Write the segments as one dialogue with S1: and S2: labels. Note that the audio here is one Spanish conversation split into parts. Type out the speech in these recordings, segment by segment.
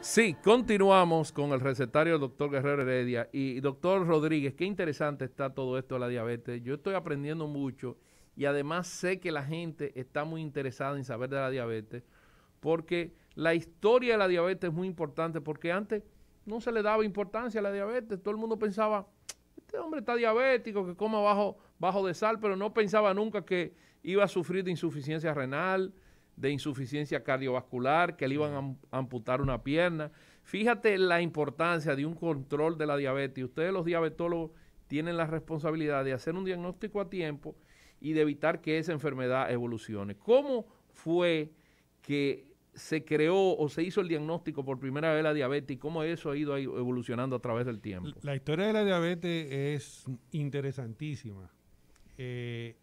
S1: Sí, continuamos con el recetario del doctor Guerrero Heredia. Y doctor Rodríguez, qué interesante está todo esto de la diabetes. Yo estoy aprendiendo mucho y además sé que la gente está muy interesada en saber de la diabetes porque la historia de la diabetes es muy importante porque antes no se le daba importancia a la diabetes. Todo el mundo pensaba, este hombre está diabético, que coma bajo, bajo de sal, pero no pensaba nunca que iba a sufrir de insuficiencia renal, de insuficiencia cardiovascular, que le iban a amputar una pierna. Fíjate la importancia de un control de la diabetes. Ustedes los diabetólogos tienen la responsabilidad de hacer un diagnóstico a tiempo y de evitar que esa enfermedad evolucione. ¿Cómo fue que se creó o se hizo el diagnóstico por primera vez la diabetes y cómo eso ha ido evolucionando a través del tiempo?
S2: La historia de la diabetes es interesantísima, eh,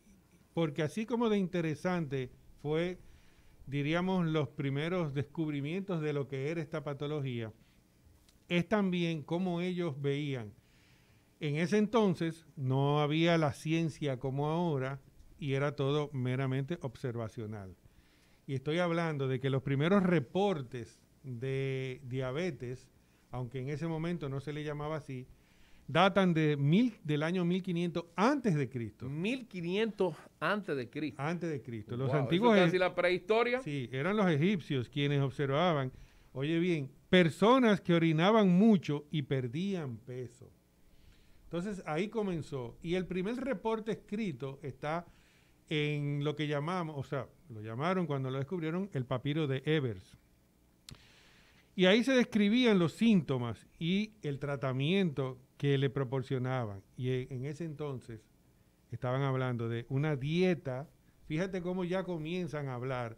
S2: porque así como de interesante fue diríamos, los primeros descubrimientos de lo que era esta patología, es también cómo ellos veían. En ese entonces no había la ciencia como ahora y era todo meramente observacional. Y estoy hablando de que los primeros reportes de diabetes, aunque en ese momento no se le llamaba así, datan de mil, del año 1500 antes de Cristo.
S1: 1500 antes de Cristo. Antes de Cristo. Los antiguos. E- casi la prehistoria. Sí, eran los
S2: egipcios quienes observaban, oye bien, personas que orinaban mucho y perdían peso. Entonces ahí comenzó. Y el primer reporte escrito está en lo que llamamos, o sea, lo llamaron cuando lo descubrieron el papiro de Evers. Y ahí se describían los síntomas y el tratamiento que le proporcionaban. Y en ese entonces estaban hablando de una dieta. Fíjate cómo ya comienzan a hablar.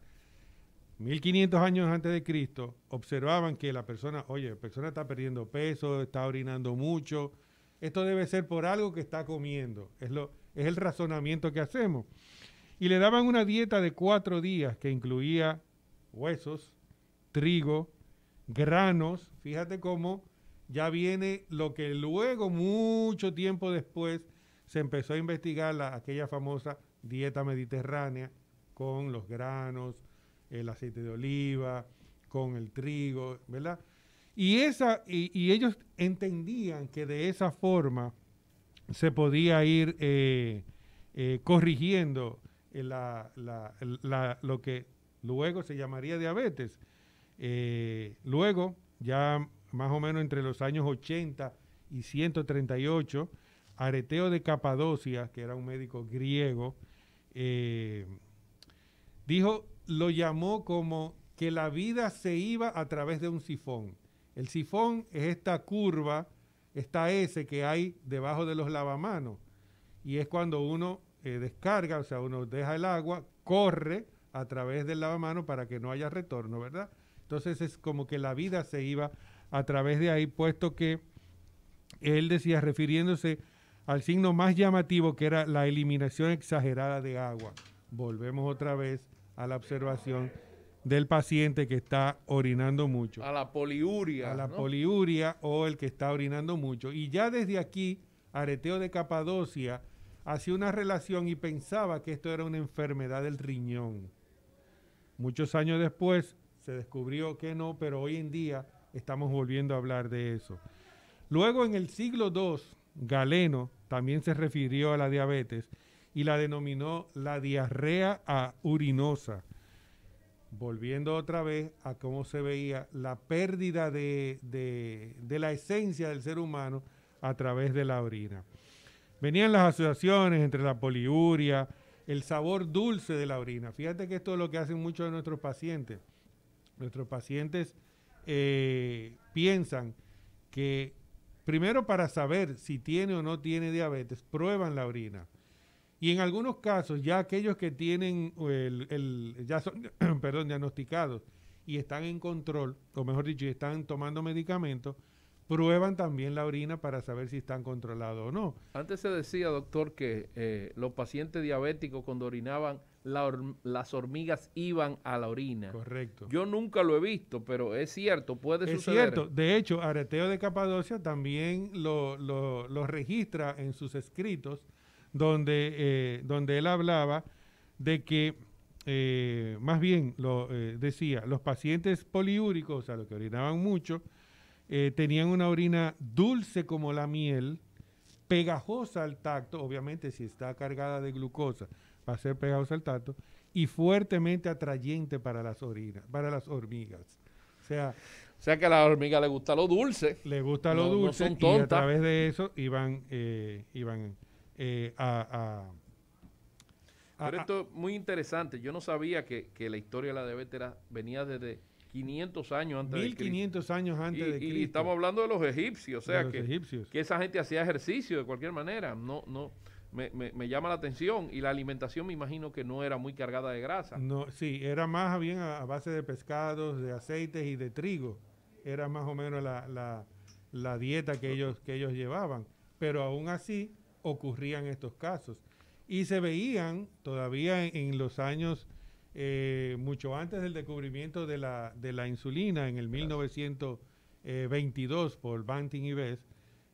S2: 1500 años antes de Cristo observaban que la persona, oye, la persona está perdiendo peso, está orinando mucho. Esto debe ser por algo que está comiendo. Es, lo, es el razonamiento que hacemos. Y le daban una dieta de cuatro días que incluía huesos, trigo, granos. Fíjate cómo ya viene lo que luego, mucho tiempo después, se empezó a investigar la, aquella famosa dieta mediterránea con los granos, el aceite de oliva, con el trigo, ¿verdad? Y, esa, y, ellos entendían que de esa forma se podía ir eh, eh, corrigiendo eh, lo que luego se llamaría diabetes. luego, ya más o menos entre los años 80 y 138, Areteo de Capadocia, que era un médico griego, eh, dijo, lo llamó como que la vida se iba a través de un sifón. El sifón es esta curva, esta S que hay debajo de los lavamanos. Y es cuando uno eh, descarga, o sea, uno deja el agua, corre a través del lavamanos para que no haya retorno, ¿verdad? Entonces es como que la vida se iba a través de ahí, puesto que él decía, refiriéndose al signo más llamativo que era la eliminación exagerada de agua. Volvemos otra vez a la observación del paciente que está orinando mucho. A la poliuria. A la poliuria o el que está orinando mucho. Y ya desde aquí, Areteo de Capadocia hacía una relación y pensaba que esto era una enfermedad del riñón. Muchos años después se descubrió que no, pero hoy en día estamos volviendo a hablar de eso. Luego en el siglo II, Galeno también se refirió a la diabetes y la denominó la diarrea a urinosa. Volviendo otra vez a cómo se veía la pérdida de, de, de la esencia del ser humano a través de la orina. Venían las asociaciones entre la poliuria, el sabor dulce de la orina. Fíjate que esto es lo que hacen muchos de nuestros pacientes. Nuestros pacientes eh, piensan que primero para saber si tiene o no tiene diabetes, prueban la orina. Y en algunos casos, ya aquellos que tienen, el, ya son, perdón, diagnosticados y están en control, o mejor dicho, están tomando medicamentos, prueban también la orina para saber si están controlados o no.
S1: Antes se decía, doctor, que eh, los pacientes diabéticos cuando orinaban las hormigas iban a la orina. Correcto. Yo nunca lo he visto, pero es cierto, puede suceder. Es cierto.
S2: De hecho, Areteo de Capadocia también lo, registra en sus escritos, donde, eh, donde él hablaba de que, eh, más bien, lo eh, decía, los pacientes poliúricos, o sea, los que orinaban mucho, tenían una orina dulce como la miel, pegajosa al tacto, obviamente si está cargada de glucosa a ser pegados al tacto, y fuertemente atrayente para las, orinas, para las hormigas.
S1: O sea, o sea que a las hormigas le gusta lo dulce. Le gusta lo dulce y a través
S2: de eso iban, eh, iban eh, a,
S1: Pero esto es muy interesante. Yo no sabía que, la historia de la diabetes venía desde 500 años antes 1500
S2: de 1.500 años antes y, de Cristo. Y estamos
S1: hablando de los egipcios, o sea que, que esa gente hacía ejercicio de cualquier manera. No, no me, llama la atención. Y la alimentación me imagino que no era muy cargada de grasa.
S2: No, sí, era más bien a, base de pescados, de aceites y de trigo. Era más o menos la, la, dieta que ellos, que ellos llevaban. Pero aún así ocurrían estos casos. Y se veían todavía en, los años, eh, mucho antes del descubrimiento de la, de la insulina en el 1922 eh, por Banting y Bess,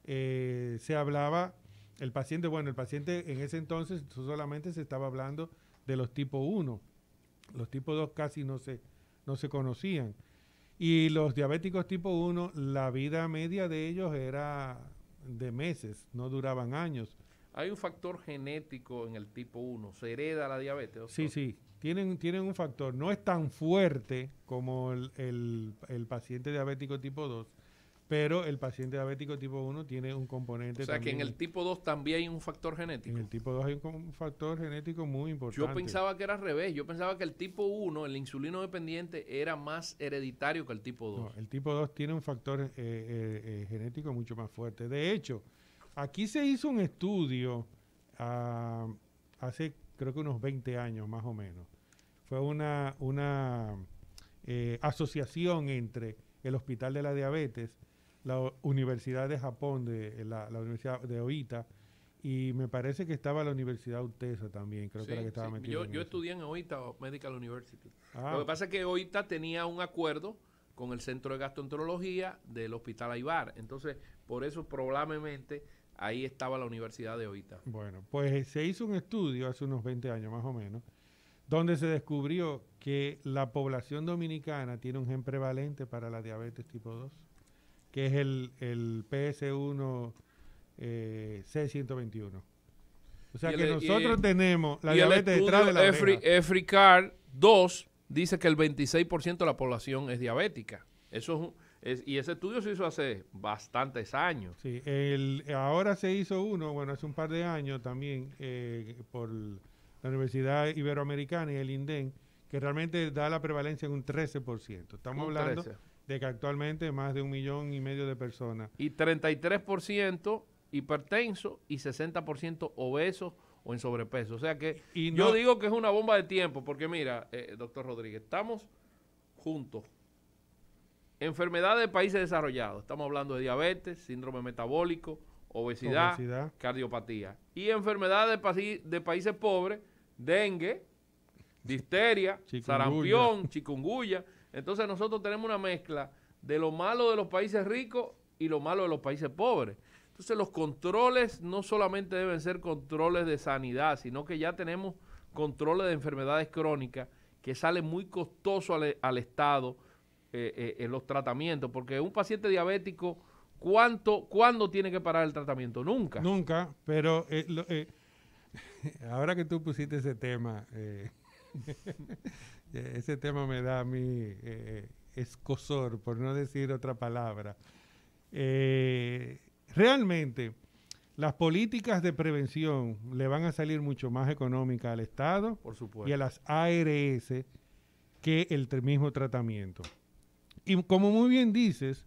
S2: eh, se hablaba el paciente, bueno, el paciente en ese entonces solamente se estaba hablando de los tipo 1. Los tipo 2 casi no se, no se conocían. Y los diabéticos tipo 1, la vida media de ellos era de meses, no duraban años.
S1: Hay un factor genético en el tipo 1, se hereda la diabetes. Sí,
S2: sí, tienen, tienen un factor, no es tan fuerte como el, el, el paciente diabético tipo 2, pero el paciente diabético tipo 1 tiene un componente. O sea, que en el
S1: tipo 2 también hay un factor genético.
S2: En el tipo 2 hay un, factor genético muy importante. Yo pensaba
S1: que era al revés. Yo pensaba que el tipo 1, el insulino dependiente, era más hereditario que el tipo 2.
S2: el tipo 2 tiene un factor eh, eh, eh, genético mucho más fuerte. De hecho, aquí se hizo un estudio ah, hace creo que unos 20 años más o menos. Fue una, una asociación entre el Hospital de la Diabetes la Universidad de Japón, de eh, la, Universidad de Oita, y me parece que estaba la Universidad UTESA también, creo que era que estaba metiendo Yo, yo
S1: estudié en Oita Medical University. Ah. Lo que pasa es que Oita tenía un acuerdo con el Centro de Gastroenterología del Hospital Aibar. Entonces, por eso probablemente ahí estaba la Universidad de Oita.
S2: Bueno, pues eh, se hizo un estudio hace unos 20 años más o menos, donde se descubrió que la población dominicana tiene un gen prevalente para la diabetes tipo 2 que es el, PS1
S1: eh, C121. O sea que e- nosotros tenemos la diabetes detrás de la Efri, Car 2 dice que el 26% de la población es diabética. Eso es, y ese estudio se hizo hace bastantes años. Sí,
S2: ahora se hizo uno, bueno, hace un par de años también eh, por la Universidad Iberoamericana y el INDEN, que realmente da la prevalencia en un 13%.
S1: Estamos hablando
S2: de que actualmente más de un millón y medio de personas.
S1: Y 33% hipertenso y 60% obesos o en sobrepeso. O sea que y yo digo que es una bomba de tiempo, porque mira, eh, doctor Rodríguez, estamos juntos. Enfermedades de países desarrollados. Estamos hablando de diabetes, síndrome metabólico, obesidad, cardiopatía. Y enfermedades de, países pobres, dengue, disteria, sarampión, chikungunya. Entonces nosotros tenemos una mezcla de lo malo de los países ricos y lo malo de los países pobres. Entonces los controles no solamente deben ser controles de sanidad, sino que ya tenemos controles de enfermedades crónicas que sale muy costoso al, Estado eh, eh, en los tratamientos, porque un paciente diabético, ¿cuánto, ¿cuándo tiene que parar el tratamiento? Nunca.
S2: Nunca, pero eh, ahora que tú pusiste ese tema, Eh, ese tema me da a mí eh, escosor, por no decir otra palabra. Eh, realmente, las políticas de prevención le van a salir mucho más económicas al Estado por supuesto. y a las ARS que el mismo tratamiento. Y como muy bien dices,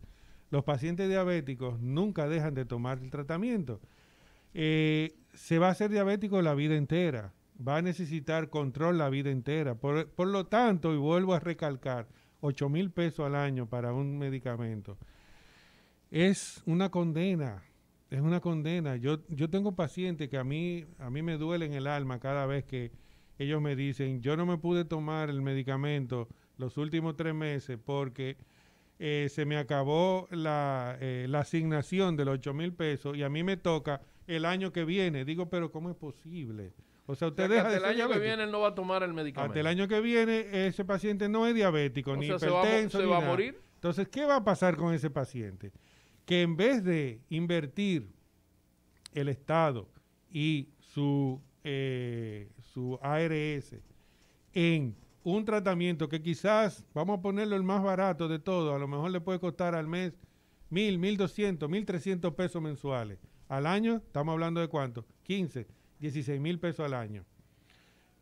S2: los pacientes diabéticos nunca dejan de tomar el tratamiento. se va a ser diabético la vida entera va a necesitar control la vida entera. Por, lo tanto, y vuelvo a recalcar, 8 mil pesos al año para un medicamento. Es una condena, es una condena. Yo, yo tengo pacientes que a mí, a mí me duele en el alma cada vez que ellos me dicen, yo no me pude tomar el medicamento los últimos tres meses porque eh, se me acabó la, eh, la asignación de los 8 mil pesos y a mí me toca el año que viene. Digo, pero ¿cómo es posible? O sea, usted deja hasta el año que viene
S1: no va a tomar el medicamento. Hasta el
S2: año que viene ese paciente no es diabético, ni hipertenso, se va, a morir. Entonces, ¿qué va a pasar con ese paciente? Que en vez de invertir el Estado y su, eh, su ARS en un tratamiento que quizás, vamos a ponerlo el más barato de todo, a lo mejor le puede costar al mes mil, mil doscientos, mil trescientos pesos mensuales. Al año, estamos hablando de cuánto? 15, 16 mil pesos al año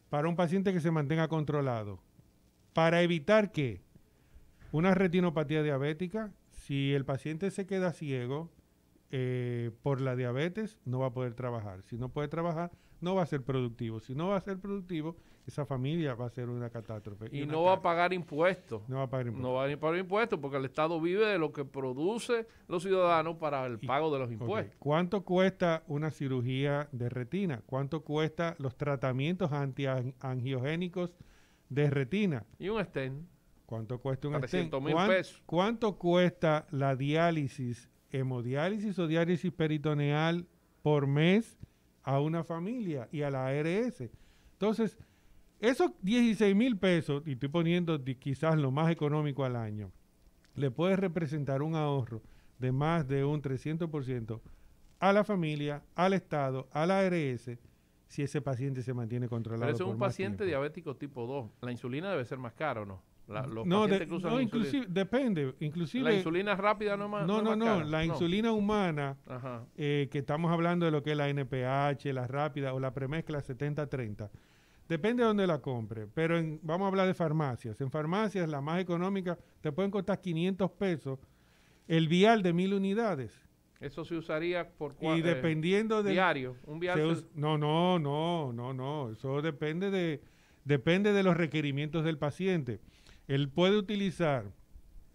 S2: para un paciente que se mantenga controlado, para evitar que una retinopatía diabética, si el paciente se queda ciego eh, por la diabetes, no va a poder trabajar. Si no puede trabajar, no va a ser productivo. Si no va a ser productivo, esa familia va a ser una catástrofe. Y, no va
S1: a pagar impuestos. No va a pagar impuestos. No va a pagar impuestos porque el Estado vive de lo que produce los ciudadanos para el pago de los impuestos.
S2: ¿Cuánto cuesta una cirugía de retina? ¿Cuánto cuesta los tratamientos antiangiogénicos de retina?
S1: Y un stent.
S2: ¿Cuánto cuesta un stent? mil pesos. ¿Cuánto cuesta la diálisis, hemodiálisis o diálisis peritoneal por mes a una familia y a la ARS? Entonces, esos 16 mil pesos, y estoy poniendo quizás lo más económico al año, le puede representar un ahorro de más de un 300% a la familia, al Estado, a la ARS, si ese paciente se mantiene
S1: controlado. Pero es un paciente diabético tipo 2. La insulina debe ser más cara, ¿o no? no, inclusive,
S2: depende. Inclusive, la insulina rápida no más. No, no, no. la insulina humana, eh, que estamos hablando de lo que es la NPH, la rápida o la premezcla 70-30, Depende de dónde la compre, pero vamos a hablar de farmacias. En farmacias, la más económica, te pueden costar 500 pesos el vial de mil unidades.
S1: Eso se usaría por cuatro Y eh, dependiendo Diario,
S2: no, no, no, no, no. Eso depende de, depende de los requerimientos del paciente. Él puede utilizar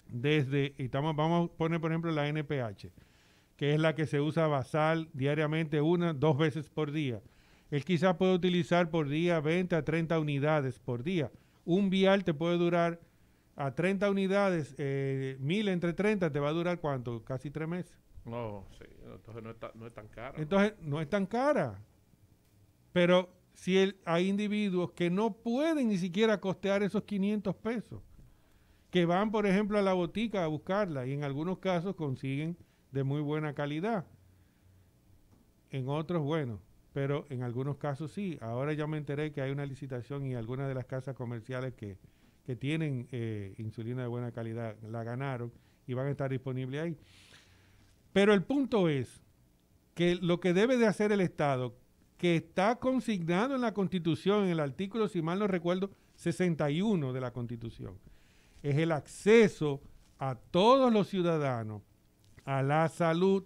S2: desde, y estamos, vamos a poner por ejemplo la NPH, que es la que se usa basal diariamente una, dos veces por día él quizás puede utilizar por día 20 a 30 unidades por día. Un vial te puede durar a 30 unidades, eh, mil entre 30, te va a durar cuánto? Casi tres meses.
S1: No, sí, entonces no, es tan cara. Entonces
S2: ¿no? es tan cara. Pero si hay individuos que no pueden ni siquiera costear esos 500 pesos, que van, por ejemplo, a la botica a buscarla y en algunos casos consiguen de muy buena calidad. En otros, bueno, pero en algunos casos sí. Ahora ya me enteré que hay una licitación y algunas de las casas comerciales que, tienen eh, insulina de buena calidad la ganaron y van a estar disponibles ahí. Pero el punto es que lo que debe de hacer el Estado, que está consignado en la Constitución, en el artículo, si mal no recuerdo, 61 de la Constitución, es el acceso a todos los ciudadanos a la salud.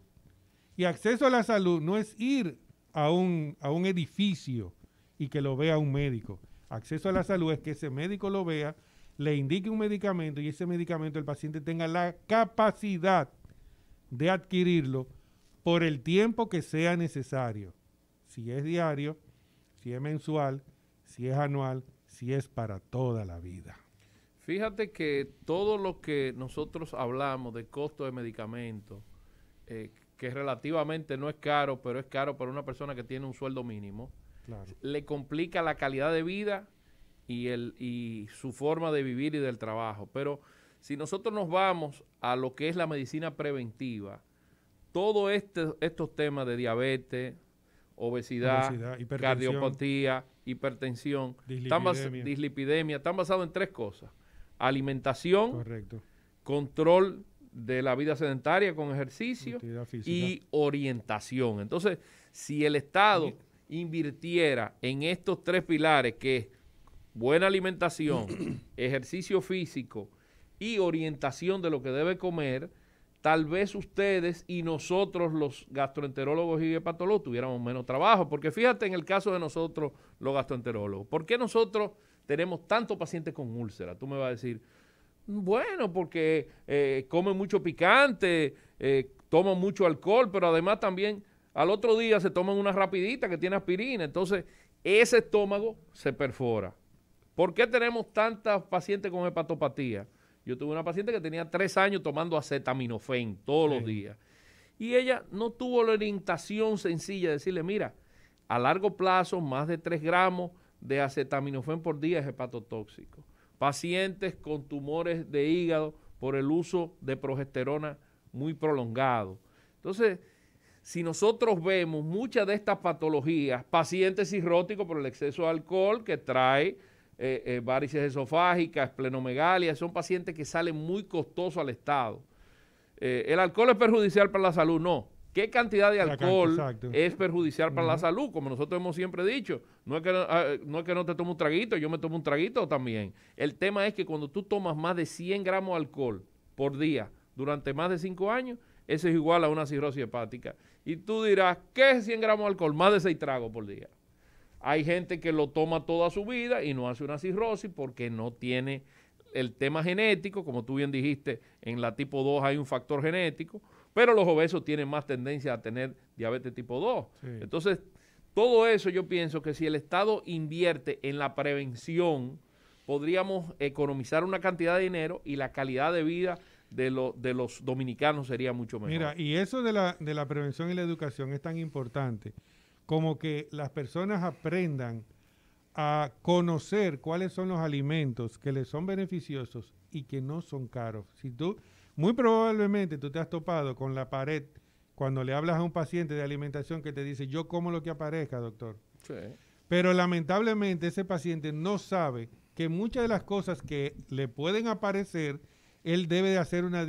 S2: Y acceso a la salud no es ir a un, a un edificio y que lo vea un médico. Acceso a la salud es que ese médico lo vea, le indique un medicamento y ese medicamento el paciente tenga la capacidad de adquirirlo por el tiempo que sea necesario. Si es diario, si es mensual, si es anual, si es para toda la vida.
S1: Fíjate que todo lo que nosotros hablamos de costo de medicamento, eh, que relativamente no es caro, pero es caro para una persona que tiene un sueldo mínimo, le complica la calidad de vida y, el, y su forma de vivir y del trabajo. Pero si nosotros nos vamos a lo que es la medicina preventiva, todos este, estos temas de diabetes, obesidad, cardiopatía, hipertensión, dislipidemia. Están, basados en tres cosas. Alimentación, control de la vida sedentaria con ejercicio y orientación. Entonces, si el Estado invirtiera en estos tres pilares, que es buena alimentación, ejercicio físico y orientación de lo que debe comer, tal vez ustedes y nosotros los gastroenterólogos y hepatólogos tuviéramos menos trabajo. Porque fíjate en el caso de nosotros los gastroenterólogos, ¿por qué nosotros tenemos tantos pacientes con úlcera? Tú me vas a decir, bueno, porque comen eh, come mucho picante, eh, toma mucho alcohol, pero además también al otro día se toman una rapidita que tiene aspirina. Entonces, ese estómago se perfora. ¿Por qué tenemos tantas pacientes con hepatopatía? Yo tuve una paciente que tenía tres años tomando acetaminofén todos los días. Y ella no tuvo la orientación sencilla de decirle, mira, a largo plazo, más de tres gramos de acetaminofén por día es hepatotóxico pacientes con tumores de hígado por el uso de progesterona muy prolongado. Entonces, si nosotros vemos muchas de estas patologías, pacientes cirróticos por el exceso de alcohol que trae eh, eh, varices esofágicas, esplenomegalia, son pacientes que salen muy costosos al Estado. Eh, ¿El alcohol es perjudicial para la salud? No. ¿Qué cantidad de alcohol es perjudicial para la salud? Como nosotros hemos siempre dicho, ah, no es, que, no te tome un traguito, yo me tomo un traguito también. El tema es que cuando tú tomas más de 100 gramos de alcohol por día durante más de 5 años, eso es igual a una cirrosis hepática. Y tú dirás, ¿qué es 100 gramos de alcohol? Más de 6 tragos por día. Hay gente que lo toma toda su vida y no hace una cirrosis porque no tiene el tema genético, como tú bien dijiste, en la tipo 2 hay un factor genético pero los obesos tienen más tendencia a tener diabetes tipo 2. Entonces, todo eso yo pienso que si el Estado invierte en la prevención, podríamos economizar una cantidad de dinero y la calidad de vida de, los dominicanos sería mucho mejor. Mira,
S2: y eso de la, de la prevención y la educación es tan importante como que las personas aprendan a conocer cuáles son los alimentos que les son beneficiosos y que no son caros. Si tú, muy probablemente tú te has topado con la pared cuando le hablas a un paciente de alimentación que te dice, yo como lo que aparezca, doctor. Sí. Pero lamentablemente ese paciente no sabe que muchas de las cosas que le pueden aparecer, él debe de hacer una,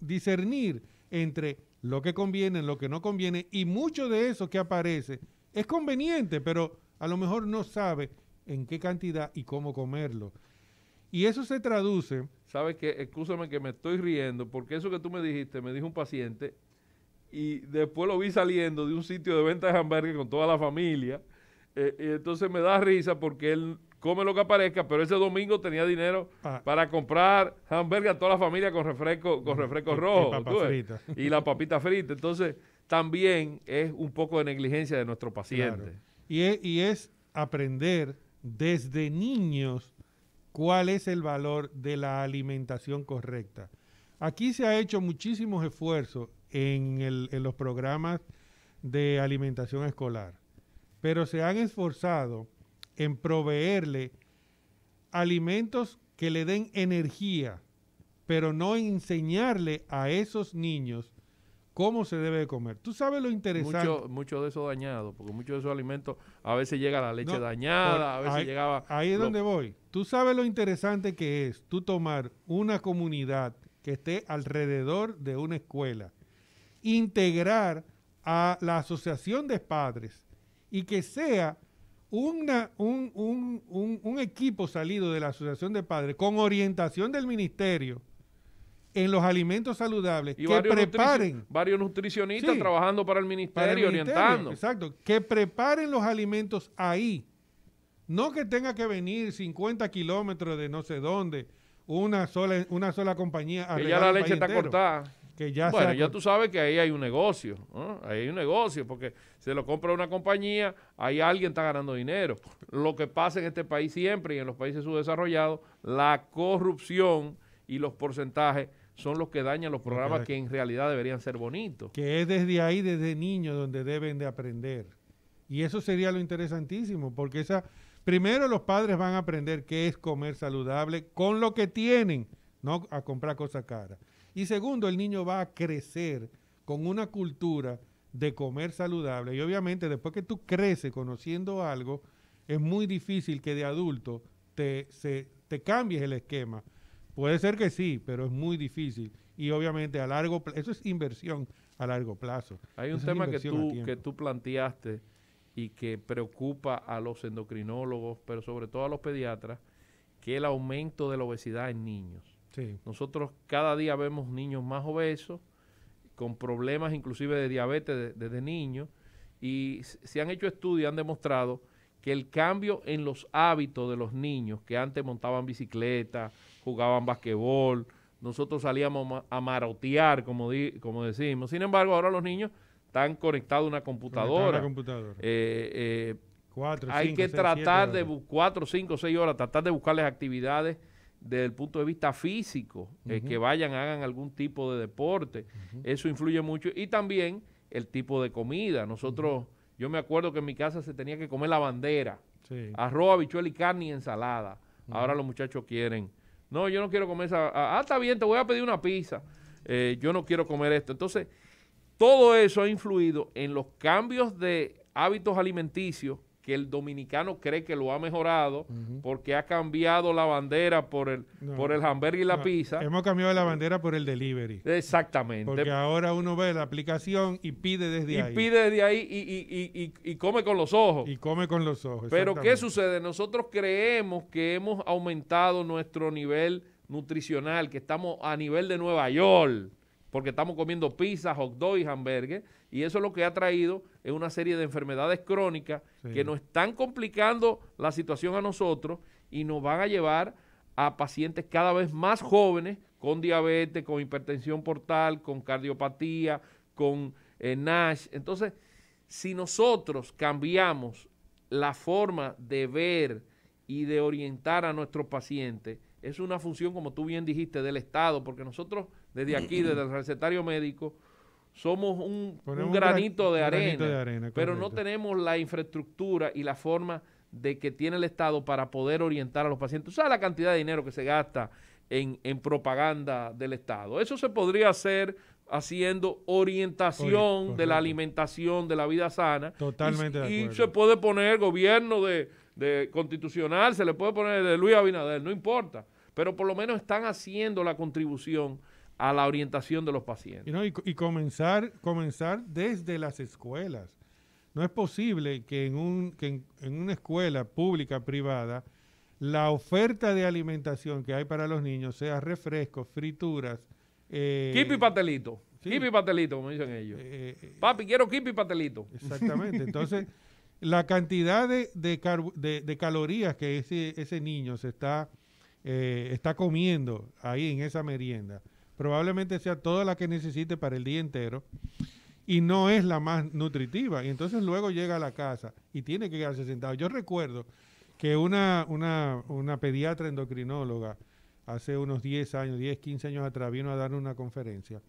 S2: discernir entre lo que conviene, lo que no conviene, y mucho de eso que aparece es conveniente, pero a lo mejor no sabe en qué cantidad y cómo comerlo. Y eso se traduce
S1: sabes que, escúchame que me estoy riendo, porque eso que tú me dijiste, me dijo un paciente, y después lo vi saliendo de un sitio de venta de hamburguesas con toda la familia, eh, y entonces me da risa porque él come lo que aparezca, pero ese domingo tenía dinero ah. para comprar hamburguesas a toda la familia con refresco, con mm, refresco rojo. Y, y la papita frita. Entonces, también es un poco de negligencia de nuestro paciente.
S2: Y, y es aprender desde niños cuál es el valor de la alimentación correcta. Aquí se ha hecho muchísimos esfuerzos en, en los programas de alimentación escolar, pero se han esforzado en proveerle alimentos que le den energía, pero no enseñarle a esos niños cómo se debe comer. Tú sabes lo interesante.
S1: Mucho, de eso dañado, porque mucho de esos alimentos a veces llega la leche dañada, a veces llegaba. Ahí es donde
S2: voy. Tú sabes lo interesante que es tú tomar una comunidad que esté alrededor de una escuela, integrar a la asociación de padres y que sea una, un equipo salido de la asociación de padres con orientación del ministerio en los alimentos saludables y que preparen.
S1: varios nutricionistas trabajando para el, ministerio, orientando.
S2: Exacto, que preparen los alimentos ahí. No que tenga que venir 50 kilómetros de no sé dónde, una sola, una sola compañía. A que ya la leche está cortada. Que ya bueno, ya tú
S1: sabes que ahí hay un negocio, ahí hay un negocio, porque se lo compra una compañía, ahí alguien está ganando dinero. Lo que pasa en este país siempre y en los países subdesarrollados, la corrupción y los porcentajes son los que dañan los programas que en realidad deberían ser bonitos.
S2: Que es desde ahí, desde niño, donde deben de aprender. Y eso sería lo interesantísimo, porque esa, primero los padres van a aprender qué es comer saludable con lo que tienen, no a comprar cosas caras. Y segundo, el niño va a crecer con una cultura de comer saludable. Y obviamente después que tú creces conociendo algo, es muy difícil que de adulto te, se, te cambies el esquema Puede ser que sí, pero es muy difícil. Y obviamente a largo plazo, eso es inversión a largo plazo. Hay un tema que tú, que
S1: tú planteaste y que preocupa a los endocrinólogos, pero sobre todo a los pediatras, que el aumento de la obesidad en niños. Nosotros cada día vemos niños más obesos, con problemas inclusive de diabetes desde niños, y se han hecho estudios, han demostrado que el cambio en los hábitos de los niños que antes montaban bicicleta, jugaban basquetbol, nosotros salíamos a marotear, como, di, como decimos. Sin embargo, ahora los niños están conectados a una computadora. Eh, eh, hay que tratar de, cuatro, cinco, seis horas, tratar de buscarles actividades desde el punto de vista físico, eh, que vayan, hagan algún tipo de deporte. Eso influye mucho. Y también el tipo de comida. Nosotros, yo me acuerdo que en mi casa se tenía que comer la bandera. Sí. Arroz, habichuela y carne y ensalada. Ahora los muchachos quieren no, yo no quiero comer esa. Ah, ah, está bien, te voy a pedir una pizza. Eh, yo no quiero comer esto. Entonces, todo eso ha influido en los cambios de hábitos alimenticios que el dominicano cree que lo ha mejorado porque ha cambiado la bandera por el, por el hamburger y la pizza. Hemos
S2: cambiado la bandera por el delivery. Exactamente. Porque ahora uno ve la aplicación y pide desde ahí. Y pide desde ahí
S1: y, y,
S2: come con los ojos. Y come con los ojos. Pero ¿qué
S1: sucede? Nosotros creemos que hemos aumentado nuestro nivel nutricional, que estamos a nivel de Nueva York, porque estamos comiendo pizza, hot dog y hamburgues y eso es lo que ha traído es una serie de enfermedades crónicas que nos están complicando la situación a nosotros y nos van a llevar a pacientes cada vez más jóvenes con diabetes, con hipertensión portal, con cardiopatía, con eh, NASH. Entonces, si nosotros cambiamos la forma de ver y de orientar a nuestros pacientes, es una función, como tú bien dijiste, del Estado, porque nosotros desde aquí, desde el recetario médico, somos un, granito, de arena, pero no tenemos la infraestructura y la forma de que tiene el Estado para poder orientar a los pacientes. ¿Sabes la cantidad de dinero que se gasta en, propaganda del Estado? Eso se podría hacer haciendo orientación de la alimentación, de la vida sana. Totalmente. Y, y se puede poner gobierno de, de constitucional, se le puede poner de Luis Abinader, no importa, pero por lo menos están haciendo la contribución a la orientación de los pacientes.
S2: y, comenzar, comenzar desde las escuelas. No es posible que en, un, que en, una escuela pública, privada, la oferta de alimentación que hay para los niños sea refrescos, frituras. Eh, y
S1: patelito Sí. Kipi como dicen ellos. Eh, eh, Papi, quiero kipi patelito Exactamente. Entonces,
S2: la cantidad de, de, de, calorías que ese, ese niño se está, eh, está comiendo ahí en esa merienda probablemente sea toda la que necesite para el día entero y no es la más nutritiva. Y entonces luego llega a la casa y tiene que quedarse sentado. Yo recuerdo que una, pediatra endocrinóloga hace unos 10 años, 10, 15 años atrás, vino a dar una conferencia.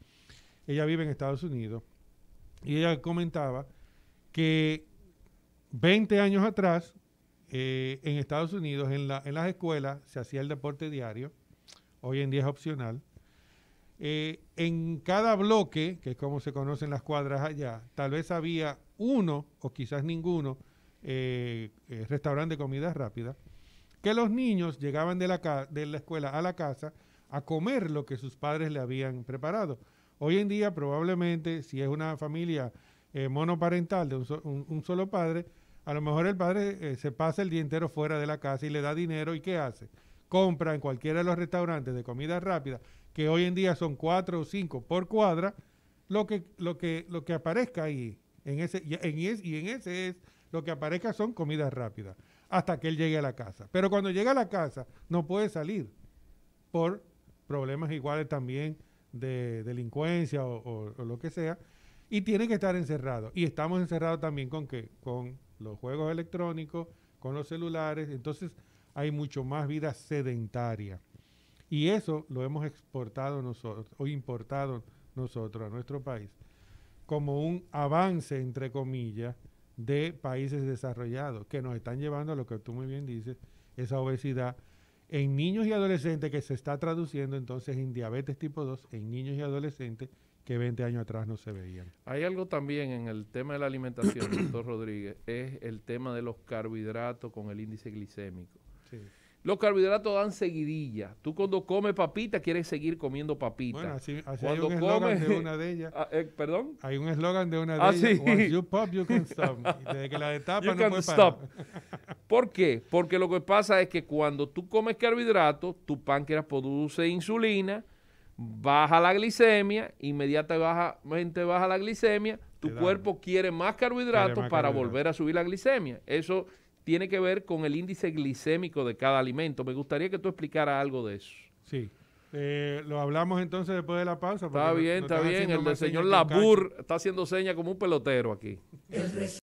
S2: Ella vive en Estados Unidos y ella comentaba que 20 años atrás, eh, en Estados Unidos, en, en las escuelas, se hacía el deporte diario, hoy en día es opcional, eh, en cada bloque, que es como se conocen las cuadras allá, tal vez había uno o quizás ninguno eh, eh, restaurante de comida rápida, que los niños llegaban de la, de la escuela a la casa a comer lo que sus padres le habían preparado. Hoy en día probablemente si es una familia monoparental de un, un, solo padre, a lo mejor el padre se pasa el día entero fuera de la casa y le da dinero y ¿qué hace? Compra en cualquiera de los restaurantes de comida rápida que hoy en día son cuatro o cinco por cuadra, lo que, lo que, lo que aparezca ahí, en ese, y en ese es, lo que aparezca son comidas rápidas, hasta que él llegue a la casa. Pero cuando llega a la casa, no puede salir por problemas iguales también de delincuencia o, lo que sea, y tiene que estar encerrado. Y estamos encerrados también con qué? Con los juegos electrónicos, con los celulares, entonces hay mucho más vida sedentaria. Y eso lo hemos exportado nosotros o importado nosotros a nuestro país como un avance, entre comillas, de países desarrollados que nos están llevando a lo que tú muy bien dices, esa obesidad en niños y adolescentes que se está traduciendo entonces en diabetes tipo 2 en niños y adolescentes que 20 años atrás no se veían.
S1: Hay algo también en el tema de la alimentación, doctor Rodríguez, es el tema de los carbohidratos con el índice glicémico. Sí. Los carbohidratos dan seguidilla. Tú cuando comes papita quieres seguir comiendo papita. cuando hay un de una de ellas. Ah, eh, ¿Perdón?
S2: Hay un eslogan de una de ah, ellas. you pop, you can stop. desde que la etapa no puede stop.
S1: ¿Por qué? Porque lo que pasa es que cuando tú comes carbohidratos, tu páncreas produce insulina, baja la glicemia, inmediatamente baja la glicemia, tu cuerpo quiere más carbohidratos para volver a subir la glicemia. Eso tiene que ver con el índice glicémico de cada alimento. Me gustaría que tú explicaras algo de eso. Sí. Eh, lo hablamos
S2: entonces después de la pausa. Está bien, está bien. El señor Labur
S1: está haciendo señas como un pelotero aquí.